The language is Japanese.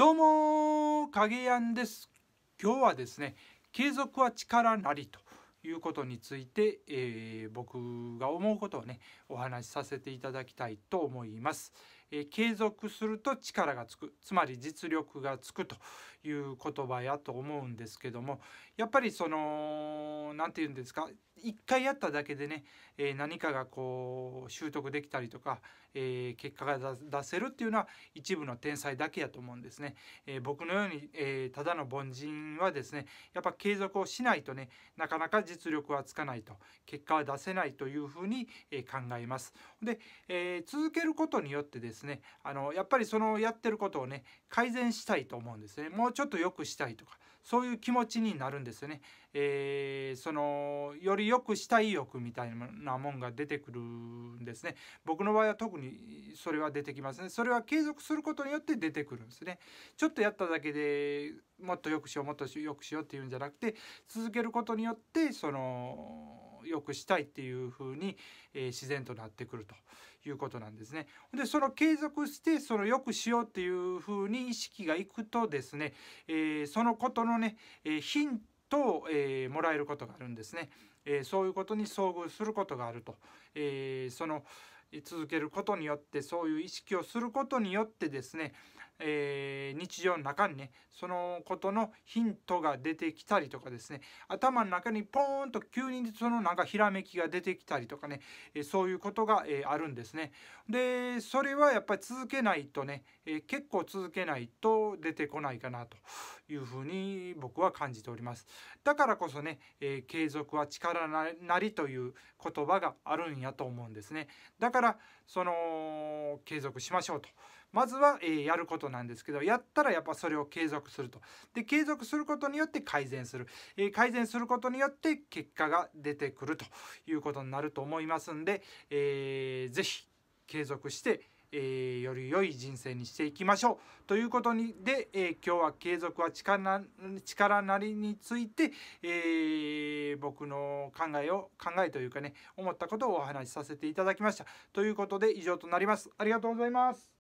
どうも影やんです今日はですね継続は力なりということについて、えー、僕が思うことをねお話しさせていただきたいと思います、え継続すると力がつくつまり実力がつくという言葉やと思うんですけどもやっぱりその何て言うんですか一回やっただけでね、え何かがこう習得できたりとか、え結果が出せるっていうのは一部の天才だけやと思うんですね。え僕のように、えただの凡人はですねやっぱ継続をしないとねなかなか実力はつかないと結果は出せないというふうに、え考えます。で、え続けることによってですですねあのやっぱりそのやってることをね改善したいと思うんですねもうちょっと良くしたいとかそういう気持ちになるんですよね、えー、そのより良くしたい欲みたいなもんが出てくるんですね僕の場合は特にそれは出てきますねそれは継続することによって出てくるんですねちょっとやっただけでもっと良くしようもっと良くしようっていうんじゃなくて続けることによってその良くしたいっていうふうに、えー、自然となってくるということなんですね。でその継続してその良くしようっていうふうに意識がいくとですね、えー、そのことのね、えー、ヒントを、えもらえることがあるんですね。えそういうことに遭遇することがあると、えその、続けることによってそういう意識をすることによってですね、えー、日常の中にねそのことのヒントが出てきたりとかですね頭の中にポーンと急にそのなんかひらめきが出てきたりとかね、えそういうことが、えあるんですね。でそれはやっぱり続けないとね、え結構続けないと出てこないかなというふうに僕は感じております。だからこそね、え継続は力なりという言葉があるんやと思うんですね。だからからその継続しましょうとまずは、えー、やることなんですけどやったらやっぱそれを継続するとで継続することによって改善する、えー、改善することによって結果が出てくるということになると思いますんで、えー、ぜひ継続してえー、より良い人生にしていきましょうということにで、えー、今日は「継続は力力なり」について、えー、僕の考えを考えというかね思ったことをお話しさせていただきましたということで以上となりますありがとうございます